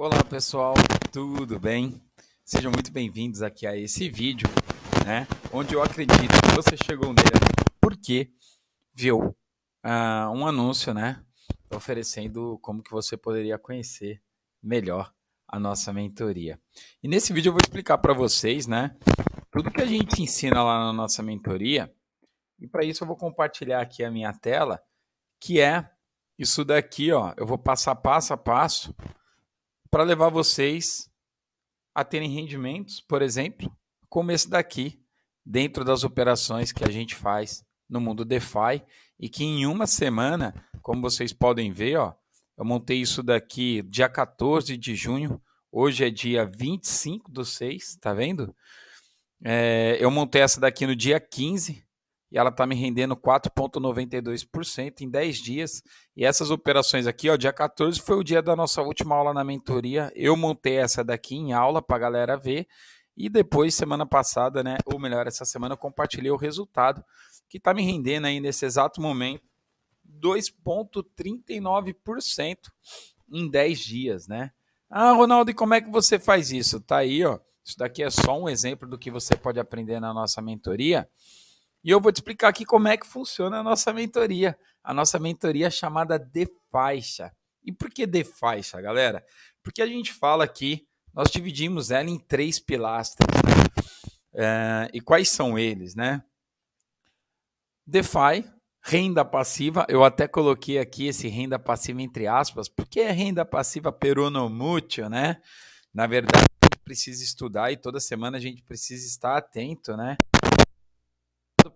Olá pessoal, tudo bem? Sejam muito bem-vindos aqui a esse vídeo, né? Onde eu acredito que você chegou nele porque viu uh, um anúncio, né? Oferecendo como que você poderia conhecer melhor a nossa mentoria. E nesse vídeo eu vou explicar para vocês, né? Tudo que a gente ensina lá na nossa mentoria. E para isso eu vou compartilhar aqui a minha tela, que é isso daqui, ó. Eu vou passar passo a passo para levar vocês a terem rendimentos, por exemplo, como esse daqui, dentro das operações que a gente faz no mundo DeFi e que em uma semana, como vocês podem ver, ó, eu montei isso daqui dia 14 de junho, hoje é dia 25 do 6, tá vendo? É, eu montei essa daqui no dia 15, e ela está me rendendo 4,92% em 10 dias. E essas operações aqui, ó, dia 14 foi o dia da nossa última aula na mentoria. Eu montei essa daqui em aula para a galera ver. E depois, semana passada, né? Ou melhor, essa semana eu compartilhei o resultado que está me rendendo aí nesse exato momento 2,39% em 10 dias, né? Ah, Ronaldo, e como é que você faz isso? Tá aí, ó. Isso daqui é só um exemplo do que você pode aprender na nossa mentoria. E eu vou te explicar aqui como é que funciona a nossa mentoria. A nossa mentoria é chamada De Faixa. E por que De Faixa, galera? Porque a gente fala aqui, nós dividimos ela em três pilastras. Né? É, e quais são eles, né? DeFi, renda passiva. Eu até coloquei aqui esse renda passiva entre aspas, porque é renda passiva peronomútil, né? Na verdade, a gente precisa estudar e toda semana a gente precisa estar atento, né?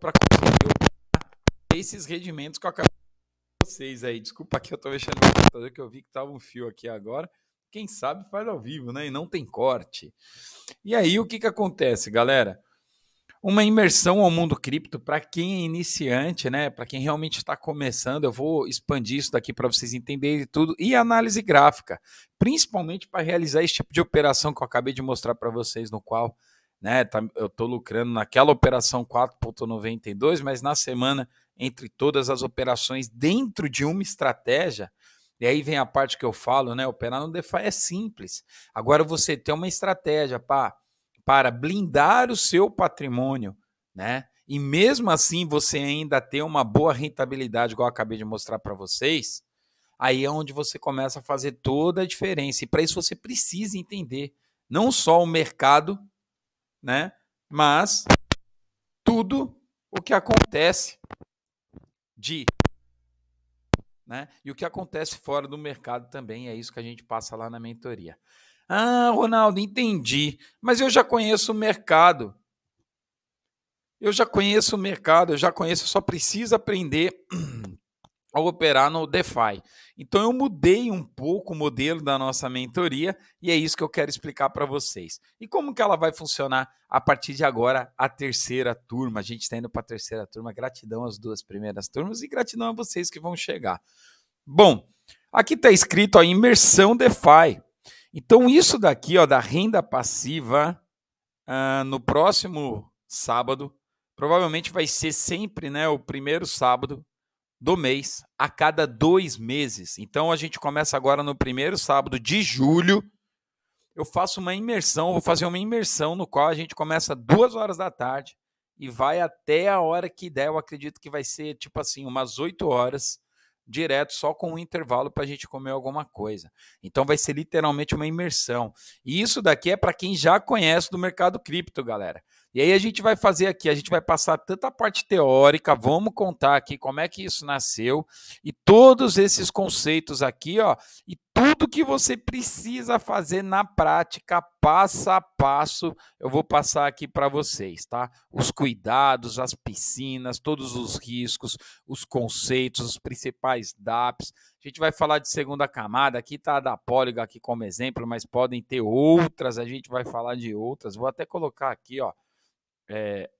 para conseguir esses rendimentos que eu acabei de vocês aí. Desculpa que eu estou mexendo no computador que eu vi que tava tá um fio aqui agora. Quem sabe faz ao vivo, né? E não tem corte. E aí o que, que acontece, galera? Uma imersão ao mundo cripto para quem é iniciante, né? Para quem realmente está começando, eu vou expandir isso daqui para vocês entenderem tudo e análise gráfica, principalmente para realizar esse tipo de operação que eu acabei de mostrar para vocês, no qual né? Tá, eu estou lucrando naquela operação 4,92, mas na semana, entre todas as operações, dentro de uma estratégia, e aí vem a parte que eu falo, né? Operar no DeFi é simples. Agora você tem uma estratégia pá, para blindar o seu patrimônio, né? E mesmo assim você ainda tem uma boa rentabilidade, igual eu acabei de mostrar para vocês. Aí é onde você começa a fazer toda a diferença. E para isso você precisa entender não só o mercado, né? Mas tudo o que acontece de né? E o que acontece fora do mercado também é isso que a gente passa lá na mentoria. Ah, Ronaldo, entendi, mas eu já conheço o mercado. Eu já conheço o mercado, eu já conheço, eu só preciso aprender ao operar no DeFi. Então eu mudei um pouco o modelo da nossa mentoria e é isso que eu quero explicar para vocês. E como que ela vai funcionar a partir de agora a terceira turma? A gente está indo para a terceira turma. Gratidão às duas primeiras turmas e gratidão a vocês que vão chegar. Bom, aqui está escrito a imersão DeFi. Então isso daqui, ó, da renda passiva, uh, no próximo sábado, provavelmente vai ser sempre, né, o primeiro sábado do mês a cada dois meses. Então a gente começa agora no primeiro sábado de julho. Eu faço uma imersão, vou fazer uma imersão no qual a gente começa duas horas da tarde e vai até a hora que der. Eu acredito que vai ser tipo assim, umas oito horas direto, só com um intervalo para a gente comer alguma coisa. Então vai ser literalmente uma imersão. E isso daqui é para quem já conhece do mercado cripto, galera. E aí a gente vai fazer aqui, a gente vai passar tanta parte teórica, vamos contar aqui como é que isso nasceu e todos esses conceitos aqui, ó, e tudo tudo que você precisa fazer na prática, passo a passo, eu vou passar aqui para vocês, tá? Os cuidados, as piscinas, todos os riscos, os conceitos, os principais DAPs. A gente vai falar de segunda camada, aqui tá a da Polygon aqui como exemplo, mas podem ter outras, a gente vai falar de outras. Vou até colocar aqui, ó, é,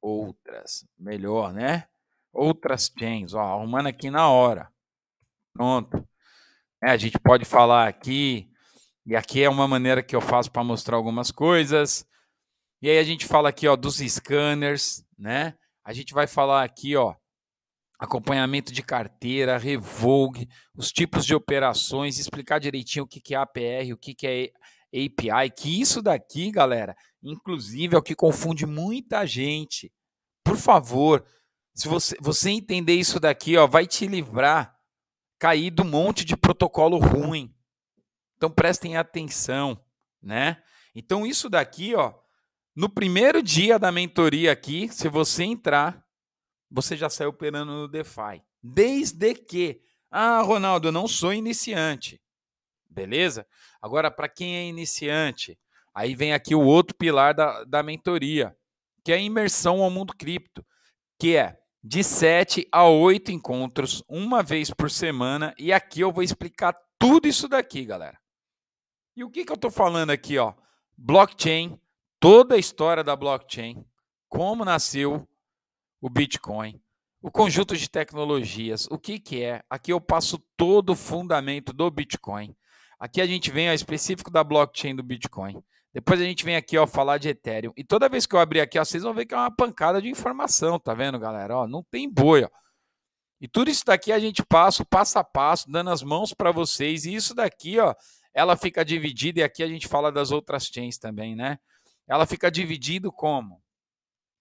outras, melhor, né? Outras chains, ó, arrumando aqui na hora. Pronto. É A gente pode falar aqui, e aqui é uma maneira que eu faço para mostrar algumas coisas. E aí a gente fala aqui ó, dos scanners, né? A gente vai falar aqui, ó, acompanhamento de carteira, revogue, os tipos de operações, explicar direitinho o que é APR, o que é API, que isso daqui, galera, inclusive é o que confunde muita gente. Por favor, se você, você entender isso daqui, ó, vai te livrar caído um monte de protocolo ruim. Então prestem atenção, né? Então isso daqui, ó, no primeiro dia da mentoria aqui, se você entrar, você já sai operando no DeFi. Desde que, ah, Ronaldo, eu não sou iniciante. Beleza? Agora, para quem é iniciante, aí vem aqui o outro pilar da, da mentoria, que é a imersão ao mundo cripto, que é de 7 a 8 encontros, uma vez por semana, e aqui eu vou explicar tudo isso daqui, galera. E o que, que eu estou falando aqui, ó? Blockchain, toda a história da blockchain, como nasceu o Bitcoin, o conjunto de tecnologias, o que, que é. Aqui eu passo todo o fundamento do Bitcoin. Aqui a gente vem ao específico da blockchain do Bitcoin. Depois a gente vem aqui, ó, falar de Ethereum. E toda vez que eu abrir aqui, ó, vocês vão ver que é uma pancada de informação, tá vendo, galera? Ó, não tem boi, ó. E tudo isso daqui a gente passa passo a passo, dando as mãos para vocês. E isso daqui, ó, ela fica dividida, e aqui a gente fala das outras chains também, né? Ela fica dividido como?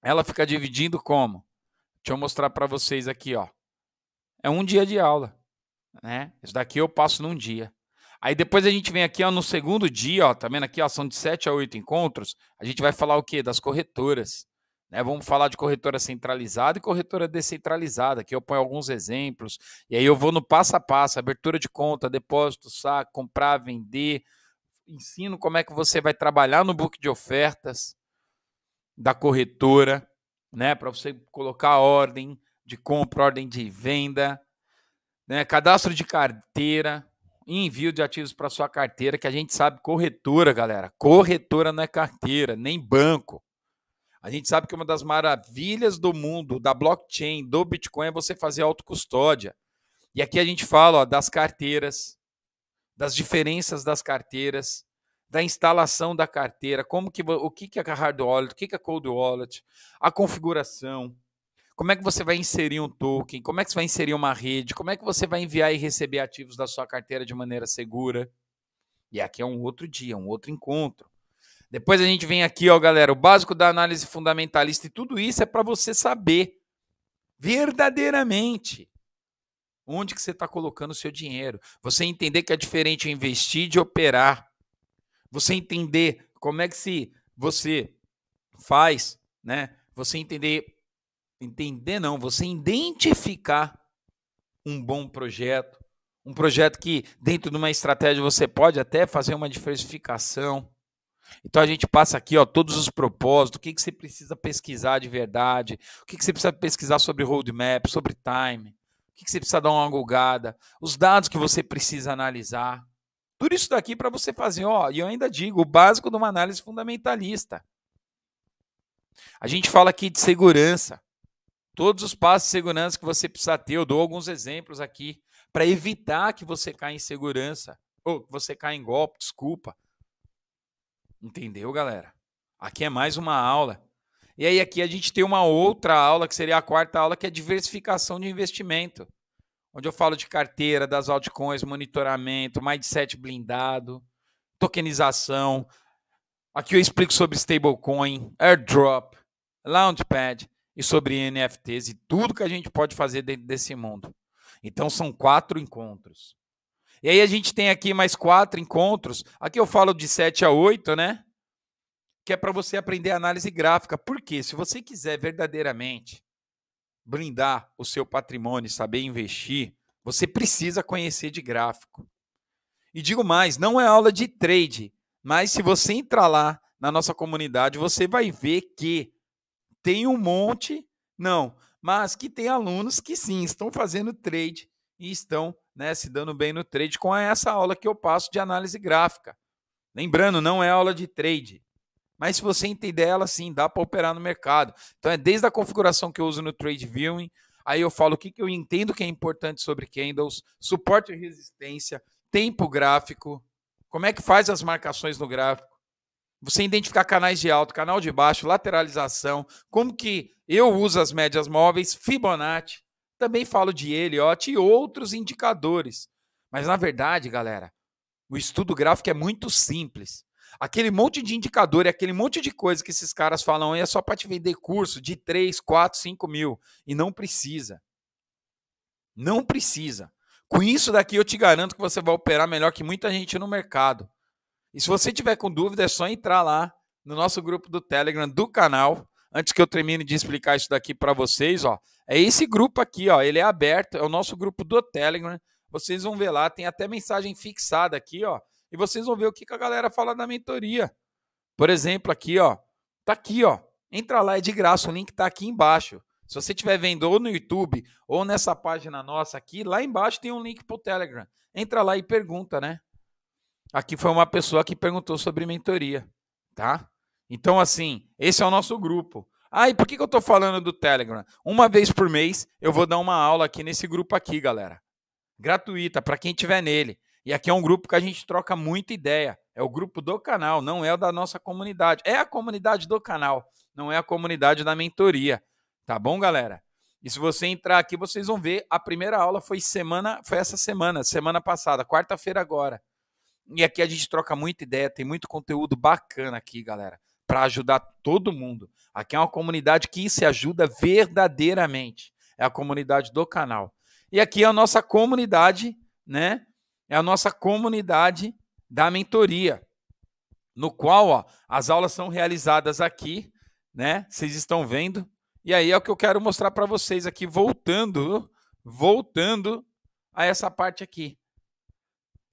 Ela fica dividindo como? Deixa eu mostrar para vocês aqui, ó. É um dia de aula, né? Isso daqui eu passo num dia. Aí depois a gente vem aqui ó, no segundo dia, ó, tá vendo aqui, ó, são de 7 a 8 encontros. A gente vai falar o quê? Das corretoras. Né? Vamos falar de corretora centralizada e corretora descentralizada. Aqui eu ponho alguns exemplos. E aí eu vou no passo a passo: abertura de conta, depósito, saco, comprar, vender. Ensino como é que você vai trabalhar no book de ofertas da corretora, né? Para você colocar ordem de compra, ordem de venda, né? Cadastro de carteira envio de ativos para sua carteira, que a gente sabe corretora, galera. Corretora não é carteira, nem banco. A gente sabe que uma das maravilhas do mundo, da blockchain, do Bitcoin, é você fazer autocustódia. E aqui a gente fala ó, das carteiras, das diferenças das carteiras, da instalação da carteira, como que o que que é a hard wallet, o que que é a cold wallet, a configuração, como é que você vai inserir um token? Como é que você vai inserir uma rede? Como é que você vai enviar e receber ativos da sua carteira de maneira segura? E aqui é um outro dia, um outro encontro. Depois a gente vem aqui, ó, galera, o básico da análise fundamentalista e tudo isso é para você saber verdadeiramente onde que você está colocando o seu dinheiro. Você entender que é diferente investir de operar. Você entender como é que se você faz, né? Você entender entender não, você identificar um bom projeto, um projeto que dentro de uma estratégia você pode até fazer uma diversificação. Então a gente passa aqui ó, todos os propósitos, o que, que você precisa pesquisar de verdade, o que, que você precisa pesquisar sobre roadmap, sobre time, o que, que você precisa dar uma gulgada, os dados que você precisa analisar. Tudo isso daqui para você fazer, ó, e eu ainda digo, o básico de uma análise fundamentalista. A gente fala aqui de segurança. Todos os passos de segurança que você precisa ter, eu dou alguns exemplos aqui para evitar que você caia em segurança ou que você caia em golpe, desculpa. Entendeu, galera? Aqui é mais uma aula. E aí aqui a gente tem uma outra aula que seria a quarta aula que é diversificação de investimento, onde eu falo de carteira, das altcoins, monitoramento, mindset blindado, tokenização. Aqui eu explico sobre stablecoin, airdrop, launchpad, e sobre NFTs e tudo que a gente pode fazer dentro desse mundo. Então são quatro encontros. E aí a gente tem aqui mais quatro encontros. Aqui eu falo de 7 a 8, né? Que é para você aprender análise gráfica. Porque se você quiser verdadeiramente blindar o seu patrimônio, saber investir, você precisa conhecer de gráfico. E digo mais, não é aula de trade, mas se você entrar lá na nossa comunidade, você vai ver que tem um monte, não, mas que tem alunos que sim estão fazendo trade e estão né, se dando bem no trade com essa aula que eu passo de análise gráfica. Lembrando, não é aula de trade. Mas se você entender ela, sim, dá para operar no mercado. Então é desde a configuração que eu uso no Trade Viewing, aí eu falo o que, que eu entendo que é importante sobre candles, suporte e resistência, tempo gráfico, como é que faz as marcações no gráfico, você identificar canais de alto, canal de baixo, lateralização, como que eu uso as médias móveis, Fibonacci, também falo de Elliott e outros indicadores. Mas na verdade, galera, o estudo gráfico é muito simples. Aquele monte de indicador e aquele monte de coisa que esses caras falam é só para te vender curso de 3, 4, 5 mil. E não precisa. Não precisa. Com isso daqui, eu te garanto que você vai operar melhor que muita gente no mercado. E se você tiver com dúvida, é só entrar lá no nosso grupo do Telegram do canal. Antes que eu termine de explicar isso daqui para vocês, ó, é esse grupo aqui, ó, ele é aberto, é o nosso grupo do Telegram. Vocês vão ver lá, tem até mensagem fixada aqui, ó, e vocês vão ver o que, que a galera fala da mentoria. Por exemplo, aqui, ó, tá aqui, ó. Entra lá, é de graça, o link tá aqui embaixo. Se você estiver vendo ou no YouTube ou nessa página nossa aqui, lá embaixo tem um link pro Telegram. Entra lá e pergunta, né? Aqui foi uma pessoa que perguntou sobre mentoria, tá? Então, assim, esse é o nosso grupo. Ah, e por que, que eu estou falando do Telegram? Uma vez por mês eu vou dar uma aula aqui nesse grupo aqui, galera. Gratuita, para quem tiver nele. E aqui é um grupo que a gente troca muita ideia. É o grupo do canal, não é o da nossa comunidade. É a comunidade do canal, não é a comunidade da mentoria. Tá bom, galera? E se você entrar aqui, vocês vão ver. A primeira aula foi semana, foi essa semana, semana passada, quarta-feira agora. E aqui a gente troca muita ideia, tem muito conteúdo bacana aqui, galera, para ajudar todo mundo. Aqui é uma comunidade que se ajuda verdadeiramente. É a comunidade do canal. E aqui é a nossa comunidade, né? É a nossa comunidade da mentoria, no qual ó, as aulas são realizadas aqui, né? Vocês estão vendo? E aí é o que eu quero mostrar para vocês aqui, voltando, voltando a essa parte aqui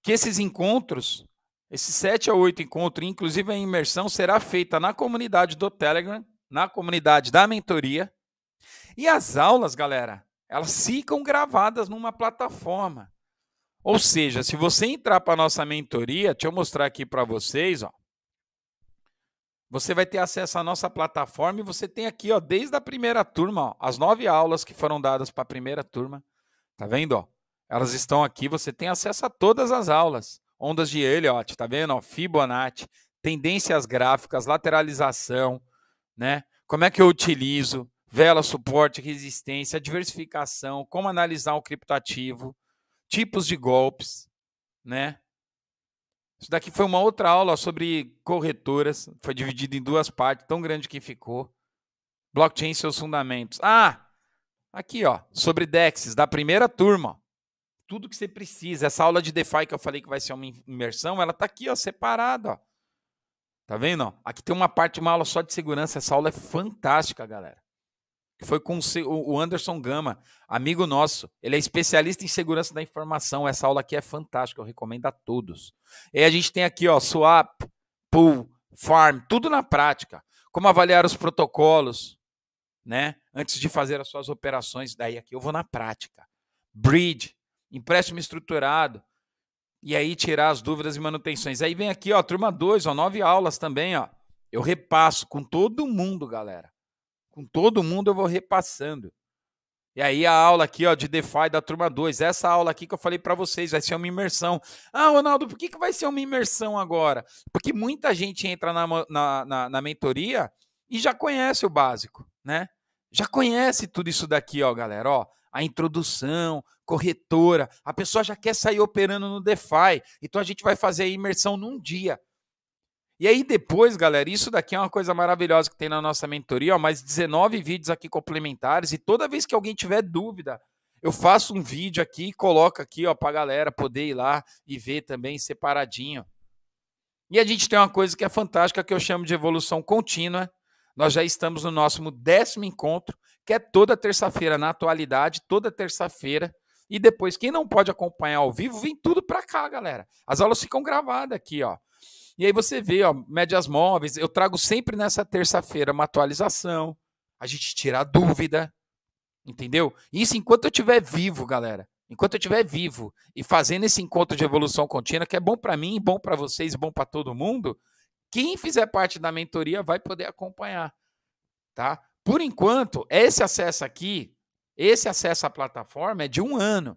que esses encontros, esses sete a oito encontros, inclusive a imersão, será feita na comunidade do Telegram, na comunidade da mentoria. E as aulas, galera, elas ficam gravadas numa plataforma. Ou seja, se você entrar para a nossa mentoria, deixa eu mostrar aqui para vocês, ó. Você vai ter acesso à nossa plataforma e você tem aqui, ó, desde a primeira turma, ó, as nove aulas que foram dadas para a primeira turma. Tá vendo, ó? Elas estão aqui, você tem acesso a todas as aulas. Ondas de Elliott, tá vendo? Fibonacci, tendências gráficas, lateralização, né? Como é que eu utilizo? Vela, suporte, resistência, diversificação, como analisar um criptativo, tipos de golpes, né? Isso daqui foi uma outra aula sobre corretoras, foi dividido em duas partes, tão grande que ficou. Blockchain e seus fundamentos. Ah, aqui ó, sobre DEXs, da primeira turma tudo que você precisa. Essa aula de DeFi que eu falei que vai ser uma imersão, ela está aqui, ó, separada, ó. Tá vendo? Ó? Aqui tem uma parte, uma aula só de segurança. Essa aula é fantástica, galera. Foi com o Anderson Gama, amigo nosso. Ele é especialista em segurança da informação. Essa aula aqui é fantástica, eu recomendo a todos. E a gente tem aqui, ó, swap, pool, farm, tudo na prática. Como avaliar os protocolos, né? Antes de fazer as suas operações. Daí aqui eu vou na prática. Bridge, empréstimo estruturado, e aí tirar as dúvidas e manutenções. Aí vem aqui, ó, turma 2, ó, nove aulas também, ó. Eu repasso com todo mundo, galera. Com todo mundo eu vou repassando. E aí a aula aqui, ó, de DeFi da turma 2, essa aula aqui que eu falei para vocês, vai ser uma imersão. Ah, Ronaldo, por que, que vai ser uma imersão agora? Porque muita gente entra na, na, na, na mentoria e já conhece o básico, né? Já conhece tudo isso daqui, ó, galera, ó a introdução, corretora. A pessoa já quer sair operando no DeFi. Então a gente vai fazer a imersão num dia. E aí depois, galera, isso daqui é uma coisa maravilhosa que tem na nossa mentoria, ó, mais 19 vídeos aqui complementares e toda vez que alguém tiver dúvida, eu faço um vídeo aqui e coloco aqui, ó, pra galera poder ir lá e ver também separadinho. E a gente tem uma coisa que é fantástica que eu chamo de evolução contínua. Nós já estamos no nosso décimo encontro que é toda terça-feira na atualidade, toda terça-feira. E depois, quem não pode acompanhar ao vivo, vem tudo para cá, galera. As aulas ficam gravadas aqui, ó. E aí você vê, ó, médias móveis. Eu trago sempre nessa terça-feira uma atualização. A gente tira a dúvida. Entendeu? Isso enquanto eu estiver vivo, galera. Enquanto eu estiver vivo e fazendo esse encontro de evolução contínua, que é bom para mim, bom para vocês, bom para todo mundo, quem fizer parte da mentoria vai poder acompanhar, tá? Por enquanto, esse acesso aqui, esse acesso à plataforma é de um ano.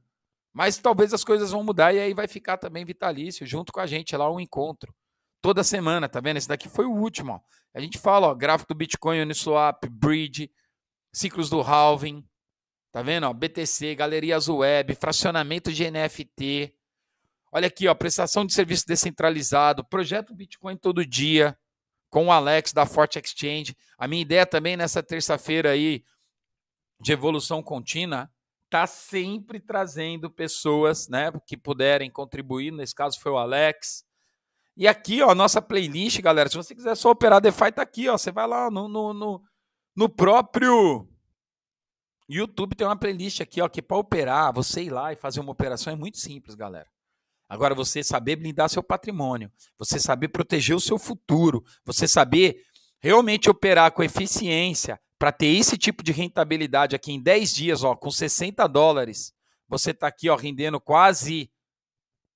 Mas talvez as coisas vão mudar e aí vai ficar também vitalício, junto com a gente lá, um encontro. Toda semana, tá vendo? Esse daqui foi o último. Ó. A gente fala, ó, gráfico do Bitcoin, Uniswap, Bridge, ciclos do halving, tá vendo? Ó, BTC, galerias web, fracionamento de NFT. Olha aqui, ó, prestação de serviço descentralizado, projeto Bitcoin todo dia, com o Alex da Forte Exchange. A minha ideia também nessa terça-feira aí de evolução contínua tá sempre trazendo pessoas, né, que puderem contribuir. Nesse caso foi o Alex. E aqui, ó, nossa playlist, galera. Se você quiser só operar DeFi, tá aqui, ó. Você vai lá no, no, no, no próprio YouTube tem uma playlist aqui, ó, que é para operar, você ir lá e fazer uma operação é muito simples, galera. Agora, você saber blindar seu patrimônio, você saber proteger o seu futuro, você saber realmente operar com eficiência para ter esse tipo de rentabilidade aqui em 10 dias, ó, com 60 dólares, você está aqui ó, rendendo quase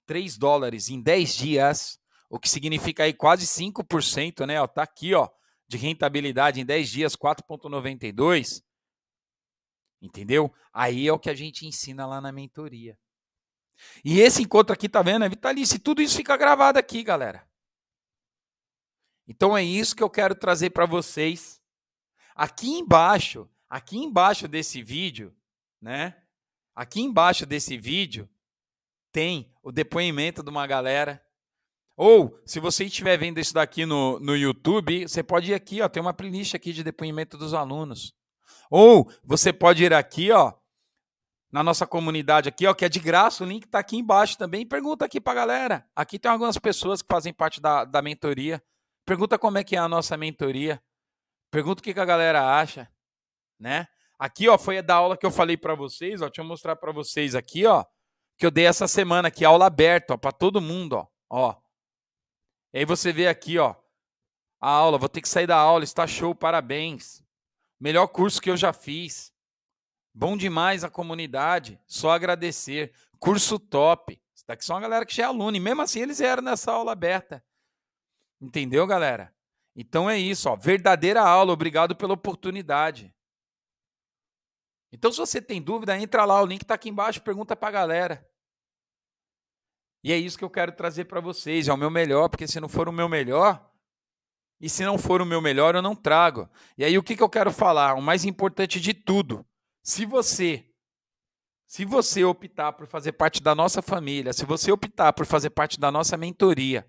3 dólares em 10 dias, o que significa aí quase 5%, né? Ó, tá aqui, ó, de rentabilidade em 10 dias, 4,92. Entendeu? Aí é o que a gente ensina lá na mentoria. E esse encontro aqui, tá vendo? É vitalício. E tudo isso fica gravado aqui, galera. Então é isso que eu quero trazer para vocês. Aqui embaixo, aqui embaixo desse vídeo, né? Aqui embaixo desse vídeo tem o depoimento de uma galera. Ou, se você estiver vendo isso daqui no, no YouTube, você pode ir aqui, ó, tem uma playlist aqui de depoimento dos alunos. Ou você pode ir aqui, ó, na nossa comunidade aqui, ó, que é de graça, o link está aqui embaixo também. Pergunta aqui para galera. Aqui tem algumas pessoas que fazem parte da, da mentoria. Pergunta como é que é a nossa mentoria. Pergunta o que, que a galera acha, né? Aqui, ó, foi da aula que eu falei para vocês, ó, deixa eu mostrar para vocês aqui, ó, que eu dei essa semana aqui, aula aberta, ó, para todo mundo, ó, ó. E aí você vê aqui, ó, a aula, vou ter que sair da aula, está show, parabéns. Melhor curso que eu já fiz. Bom demais a comunidade, só agradecer. Curso top. Isso daqui só uma galera que já é aluno, e mesmo assim eles eram nessa aula aberta. Entendeu, galera? Então é isso, ó. Verdadeira aula, obrigado pela oportunidade. Então, se você tem dúvida, entra lá, o link está aqui embaixo, pergunta para a galera. E é isso que eu quero trazer para vocês. É o meu melhor, porque se não for o meu melhor, e se não for o meu melhor, eu não trago. E aí, o que, que eu quero falar? O mais importante de tudo se você se você optar por fazer parte da nossa família, se você optar por fazer parte da nossa mentoria,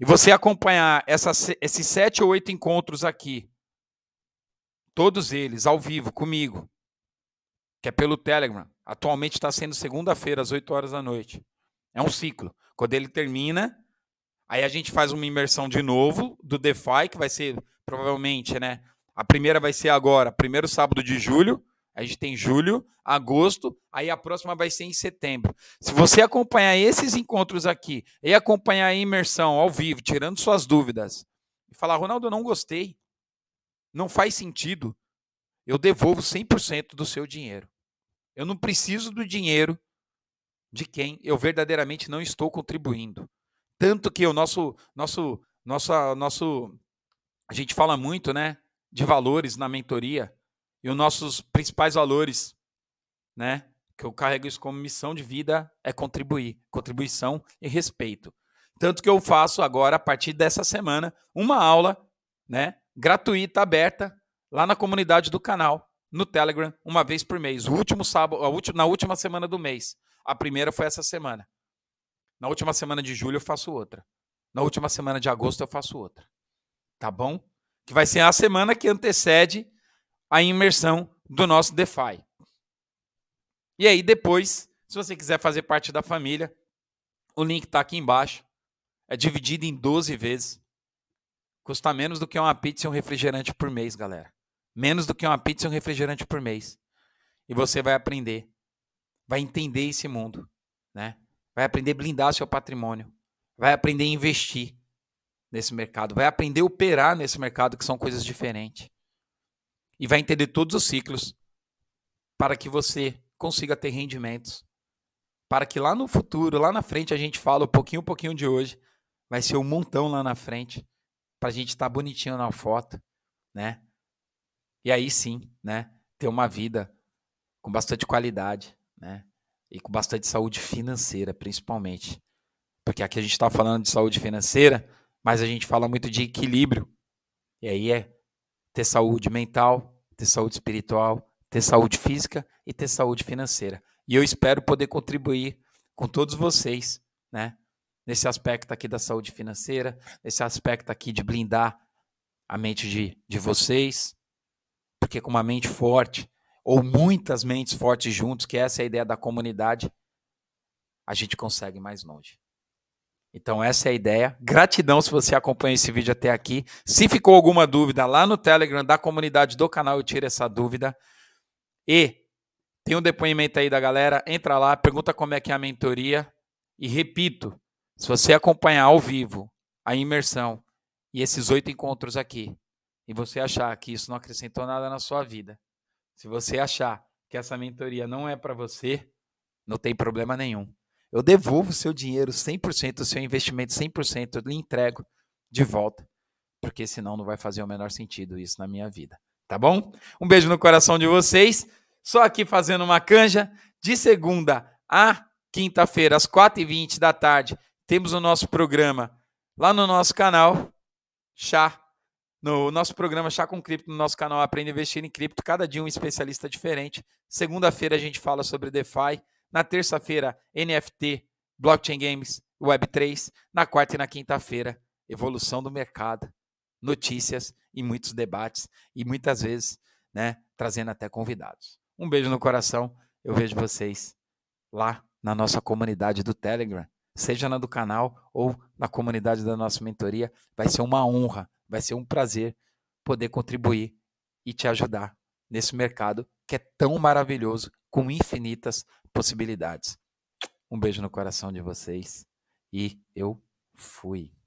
e você acompanhar essa, esses sete ou oito encontros aqui, todos eles ao vivo comigo, que é pelo Telegram, atualmente está sendo segunda-feira, às 8 horas da noite. É um ciclo. Quando ele termina, aí a gente faz uma imersão de novo do DeFi, que vai ser provavelmente né, a primeira vai ser agora, primeiro sábado de julho. A gente tem julho, agosto, aí a próxima vai ser em setembro. Se você acompanhar esses encontros aqui e acompanhar a imersão ao vivo, tirando suas dúvidas, e falar, Ronaldo, eu não gostei, não faz sentido, eu devolvo 100% do seu dinheiro. Eu não preciso do dinheiro de quem eu verdadeiramente não estou contribuindo. Tanto que o nosso, nosso, nossa, nosso, a gente fala muito, né? de valores na mentoria e os nossos principais valores, né? Que eu carrego isso como missão de vida é contribuir, contribuição e respeito. Tanto que eu faço agora a partir dessa semana uma aula, né, gratuita aberta lá na comunidade do canal, no Telegram, uma vez por mês, o último sábado, a última, na última semana do mês. A primeira foi essa semana. Na última semana de julho eu faço outra. Na última semana de agosto eu faço outra. Tá bom? que vai ser a semana que antecede a imersão do nosso DeFi. E aí depois, se você quiser fazer parte da família, o link está aqui embaixo. É dividido em 12 vezes. Custa menos do que uma pizza e um refrigerante por mês, galera. Menos do que uma pizza e um refrigerante por mês. E você vai aprender, vai entender esse mundo, né? Vai aprender a blindar seu patrimônio, vai aprender a investir, nesse mercado, vai aprender a operar nesse mercado, que são coisas diferentes. E vai entender todos os ciclos para que você consiga ter rendimentos. Para que lá no futuro, lá na frente, a gente fala um pouquinho, um pouquinho de hoje. Vai ser um montão lá na frente. Para a gente estar tá bonitinho na foto, né? E aí sim, né? Ter uma vida com bastante qualidade, né? E com bastante saúde financeira, principalmente. Porque aqui a gente está falando de saúde financeira, mas a gente fala muito de equilíbrio. E aí é ter saúde mental, ter saúde espiritual, ter saúde física e ter saúde financeira. E eu espero poder contribuir com todos vocês, né? Nesse aspecto aqui da saúde financeira, nesse aspecto aqui de blindar a mente de, de vocês, porque com uma mente forte, ou muitas mentes fortes juntos, que essa é a ideia da comunidade, a gente consegue mais longe. Então, essa é a ideia. Gratidão se você acompanha esse vídeo até aqui. Se ficou alguma dúvida, lá no Telegram da comunidade do canal, eu tiro essa dúvida. E tem um depoimento aí da galera. Entra lá, pergunta como é que é a mentoria. E repito, se você acompanhar ao vivo a imersão e esses oito encontros aqui, e você achar que isso não acrescentou nada na sua vida, se você achar que essa mentoria não é para você, não tem problema nenhum. Eu devolvo o seu dinheiro 100%, o seu investimento 100%, eu lhe entrego de volta, porque senão não vai fazer o menor sentido isso na minha vida, tá bom? Um beijo no coração de vocês. Só aqui fazendo uma canja. De segunda a quinta-feira, às 4h20 da tarde, temos o nosso programa lá no nosso canal, Chá. No nosso programa Chá com Cripto, no nosso canal Aprenda a Investir em Cripto, cada dia um especialista diferente. Segunda-feira a gente fala sobre DeFi. Na terça-feira, NFT, blockchain games, Web3. Na quarta e na quinta-feira, evolução do mercado, notícias e muitos debates e muitas vezes, né, trazendo até convidados. Um beijo no coração. Eu vejo vocês lá na nossa comunidade do Telegram, seja na do canal ou na comunidade da nossa mentoria. Vai ser uma honra, vai ser um prazer poder contribuir e te ajudar nesse mercado que é tão maravilhoso, com infinitas possibilidades. Um beijo no coração de vocês e eu fui.